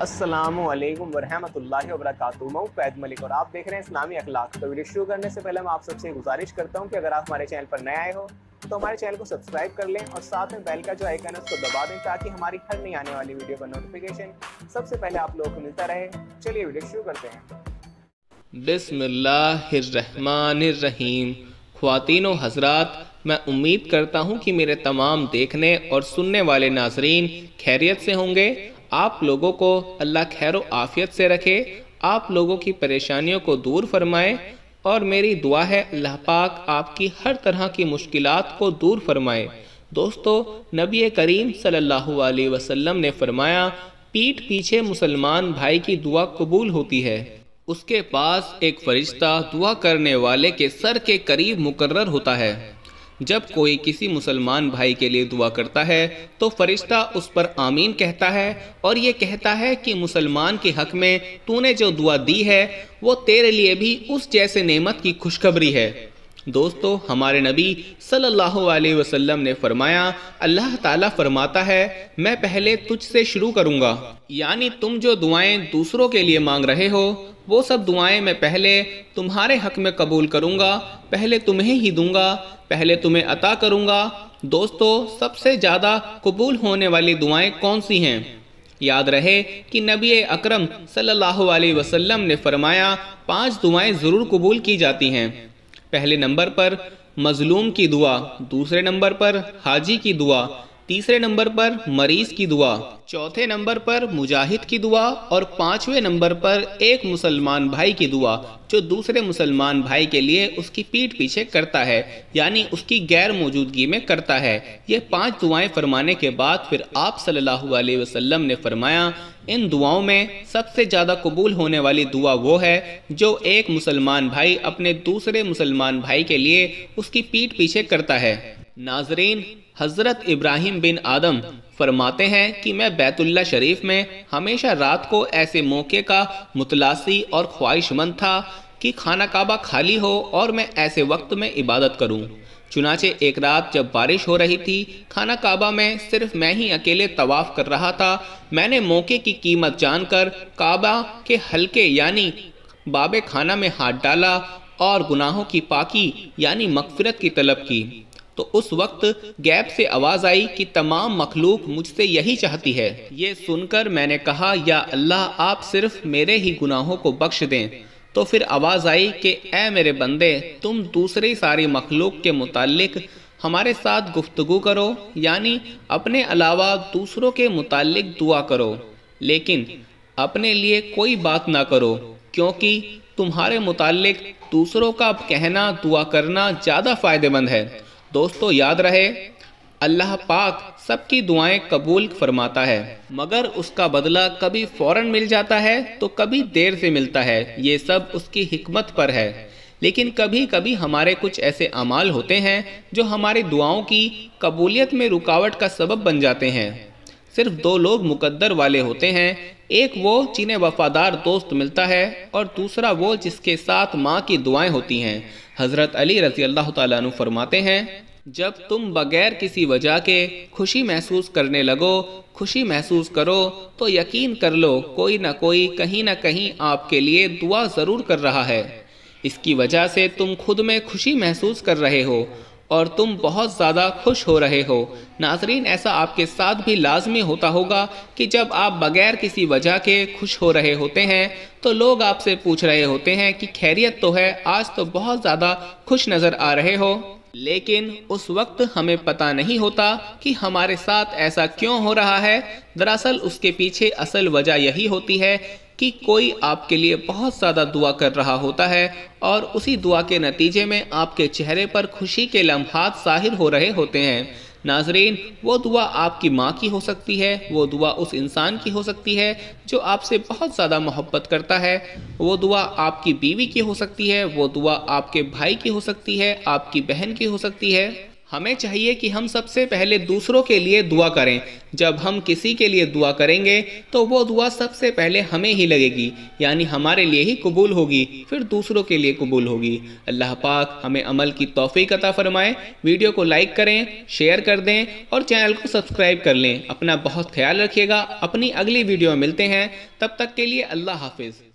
असलम वरहमल वरक मैं फैद मलिक और आप देख रहे हैं इस्लामी अखलाक तो वीडियो शुरू करने से पहले मैं आप सबसे गुजारिश करता हूं कि अगर आप हमारे चैनल पर नए आए हो तो हमारे चैनल को सब्सक्राइब कर लें और साथ में बेल का जो आइकन है उसको दबा दें ताकि हमारी हर नई आने वाली वीडियो का नोटिफिकेशन सबसे पहले आप लोगों को मिलता रहे चलिए वीडियो शुरू करते हैं बिसमीम ख़वातिन हजरात मैं उम्मीद करता हूँ कि मेरे तमाम देखने और सुनने वाले नाजरीन खैरियत से होंगे आप लोगों को अल्लाह खैर आफियत से रखे आप लोगों की परेशानियों को दूर फरमाए और मेरी दुआ है अल्लाह पाक आपकी हर तरह की मुश्किल को दूर फरमाए दोस्तों नबी करीम सल्लल्लाहु अलैहि वसल्लम ने फरमाया पीठ पीछे मुसलमान भाई की दुआ कबूल होती है उसके पास एक फरिश्ता दुआ करने वाले के सर के करीब मुकर्र होता है जब कोई किसी मुसलमान भाई के लिए दुआ करता है तो फरिश्ता उस पर आमीन कहता है और ये कहता है कि मुसलमान के हक में तूने जो दुआ दी है वो तेरे लिए भी उस जैसे नेमत की खुशखबरी है दोस्तों हमारे नबी सल्लल्लाहु अलैहि वसल्लम ने फरमाया अल्लाह ताला फरमाता है मैं पहले तुझ से शुरू करूँगा यानी तुम जो दुआएं दूसरों के लिए मांग रहे हो वो सब दुआएं मैं पहले तुम्हारे हक में कबूल करूंगा पहले तुम्हें ही दूंगा पहले तुम्हें अता करूँगा दोस्तों सबसे ज़्यादा कबूल होने वाली दुआएं कौन सी हैं याद रहे कि नबी अकरम सल्लल्लाहु अलैहि वसल्लम ने फरमाया पांच दुआएं ज़रूर कबूल की जाती हैं पहले नंबर पर मजलूम की दुआ दूसरे नंबर पर हाजी की दुआ तीसरे नंबर पर मरीज की दुआ चौथे नंबर पर मुजाहिद की दुआ और पांचवें नंबर पर एक मुसलमान भाई की दुआ जो दूसरे मुसलमान भाई के लिए उसकी पीठ पीछे करता है यानी उसकी गैर मौजूदगी में करता है ये पांच दुआएं फरमाने के बाद फिर आप सल्लल्लाहु अलैहि वसल्लम ने फरमाया इन दुआओं में सबसे ज़्यादा कबूल होने वाली दुआ वो है जो एक मुसलमान भाई अपने दूसरे मुसलमान भाई के लिए उसकी पीठ पीछे करता है नाजरीन हज़रत इब्राहिम बिन आदम फरमाते हैं कि मैं बैतुल्ला शरीफ में हमेशा रात को ऐसे मौके का मुतलासी और ख्वाहिशमंद था कि खाना काबा खाली हो और मैं ऐसे वक्त में इबादत करूं। चुनाचे एक रात जब बारिश हो रही थी खाना काबा में सिर्फ मैं ही अकेले तवाफ़ कर रहा था मैंने मौके की कीमत जानकर काबा के हल्के यानी बाबे खाना में हाथ डाला और गुनाहों की पाकी यानी मकफरत की तलब की तो उस वक्त गैप से आवाज़ आई कि तमाम मखलूक मुझसे यही चाहती है ये सुनकर मैंने कहा या अल्लाह आप सिर्फ मेरे ही गुनाहों को बख्श दें तो फिर आवाज़ आई कि ए मेरे बंदे तुम दूसरी सारी मखलूक के मुतालिक हमारे साथ गुफ्तगु करो यानी अपने अलावा दूसरों के मुतालिक दुआ करो लेकिन अपने लिए कोई बात ना करो क्योंकि तुम्हारे मुतालिक दूसरों का कहना दुआ करना ज़्यादा फ़ायदेमंद है दोस्तों याद रहे अल्लाह पाक सबकी दुआएं कबूल फरमाता है मगर उसका बदला कभी फौरन मिल जाता है तो कभी देर से मिलता है ये सब उसकी हिकमत पर है लेकिन कभी कभी हमारे कुछ ऐसे अमाल होते हैं जो हमारी दुआओं की कबूलियत में रुकावट का सबब बन जाते हैं सिर्फ दो लोग मुकद्दर वाले होते हैं एक वो जिन्हें वफादार दोस्त मिलता है और दूसरा वो जिसके साथ माँ की दुआएं होती हैं हज़रत अली रज़ी अल्लाह तु फरमाते हैं जब तुम बगैर किसी वजह के खुशी महसूस करने लगो खुशी महसूस करो तो यकीन कर लो कोई ना कोई कहीं ना कहीं आपके लिए दुआ ज़रूर कर रहा है इसकी वजह से तुम खुद में खुशी महसूस कर रहे हो और तुम बहुत ज़्यादा खुश हो रहे हो नाजरीन ऐसा आपके साथ भी लाजमी होता होगा कि जब आप बगैर किसी वजह के खुश हो रहे होते हैं तो लोग आपसे पूछ रहे होते हैं कि खैरियत तो है आज तो बहुत ज़्यादा खुश नज़र आ रहे हो लेकिन उस वक्त हमें पता नहीं होता कि हमारे साथ ऐसा क्यों हो रहा है दरअसल उसके पीछे असल वजह यही होती है कि कोई आपके लिए बहुत ज़्यादा दुआ कर रहा होता है और उसी दुआ के नतीजे में आपके चेहरे पर खुशी के लम्हात जाहिर हो रहे होते हैं नाजरीन वो दुआ आपकी माँ की हो सकती है वो दुआ उस इंसान की हो सकती है जो आपसे बहुत ज़्यादा मोहब्बत करता है वो दुआ आपकी बीवी की हो सकती है वो दुआ आपके भाई की हो सकती है आपकी बहन की हो सकती है हमें चाहिए कि हम सबसे पहले दूसरों के लिए दुआ करें जब हम किसी के लिए दुआ करेंगे तो वो दुआ सबसे पहले हमें ही लगेगी यानी हमारे लिए ही कबूल होगी फिर दूसरों के लिए कबूल होगी अल्लाह पाक हमें अमल की तोफ़ी अता फ़रमाए वीडियो को लाइक करें शेयर कर दें और चैनल को सब्सक्राइब कर लें अपना बहुत ख्याल रखिएगा अपनी अगली वीडियो में मिलते हैं तब तक के लिए अल्लाह हाफिज़